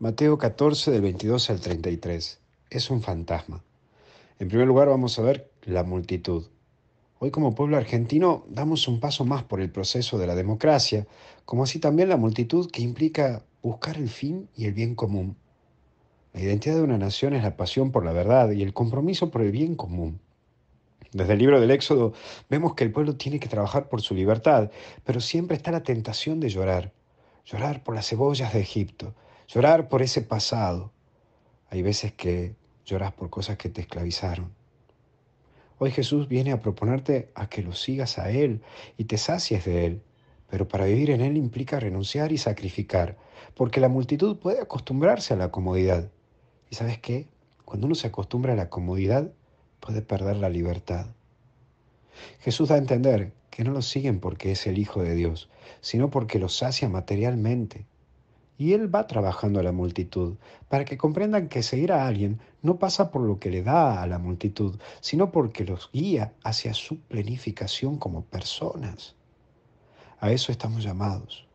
Mateo 14 del 22 al 33. Es un fantasma. En primer lugar vamos a ver la multitud. Hoy como pueblo argentino damos un paso más por el proceso de la democracia, como así también la multitud que implica buscar el fin y el bien común. La identidad de una nación es la pasión por la verdad y el compromiso por el bien común. Desde el libro del Éxodo vemos que el pueblo tiene que trabajar por su libertad, pero siempre está la tentación de llorar. Llorar por las cebollas de Egipto, Llorar por ese pasado. Hay veces que lloras por cosas que te esclavizaron. Hoy Jesús viene a proponerte a que lo sigas a Él y te sacies de Él, pero para vivir en Él implica renunciar y sacrificar, porque la multitud puede acostumbrarse a la comodidad. ¿Y sabes qué? Cuando uno se acostumbra a la comodidad, puede perder la libertad. Jesús da a entender que no lo siguen porque es el Hijo de Dios, sino porque lo sacia materialmente, y Él va trabajando a la multitud, para que comprendan que seguir a alguien no pasa por lo que le da a la multitud, sino porque los guía hacia su planificación como personas. A eso estamos llamados,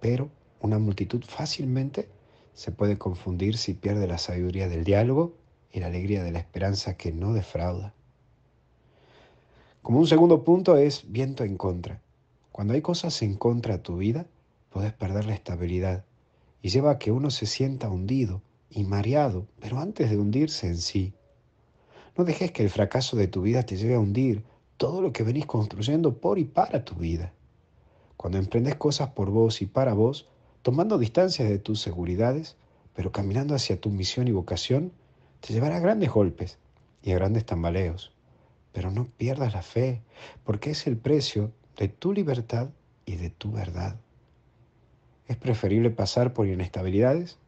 pero una multitud fácilmente se puede confundir si pierde la sabiduría del diálogo y la alegría de la esperanza que no defrauda. Como un segundo punto es viento en contra. Cuando hay cosas en contra de tu vida, puedes perder la estabilidad y lleva a que uno se sienta hundido y mareado, pero antes de hundirse en sí. No dejes que el fracaso de tu vida te lleve a hundir todo lo que venís construyendo por y para tu vida. Cuando emprendes cosas por vos y para vos, tomando distancias de tus seguridades, pero caminando hacia tu misión y vocación, te llevará a grandes golpes y a grandes tambaleos. Pero no pierdas la fe, porque es el precio de tu libertad y de tu verdad es preferible pasar por inestabilidades,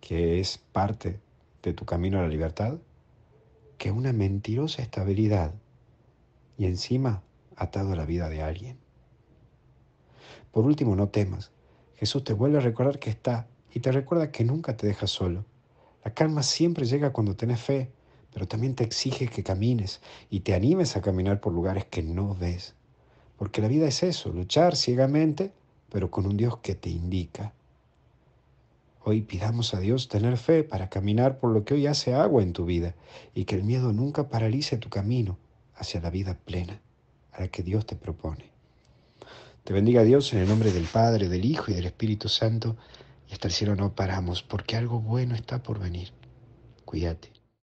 que es parte de tu camino a la libertad, que una mentirosa estabilidad y encima atado a la vida de alguien. Por último, no temas. Jesús te vuelve a recordar que está y te recuerda que nunca te dejas solo. La calma siempre llega cuando tenés fe, pero también te exige que camines y te animes a caminar por lugares que no ves. Porque la vida es eso, luchar ciegamente pero con un Dios que te indica. Hoy pidamos a Dios tener fe para caminar por lo que hoy hace agua en tu vida y que el miedo nunca paralice tu camino hacia la vida plena a la que Dios te propone. Te bendiga Dios en el nombre del Padre, del Hijo y del Espíritu Santo y hasta el cielo no paramos porque algo bueno está por venir. Cuídate.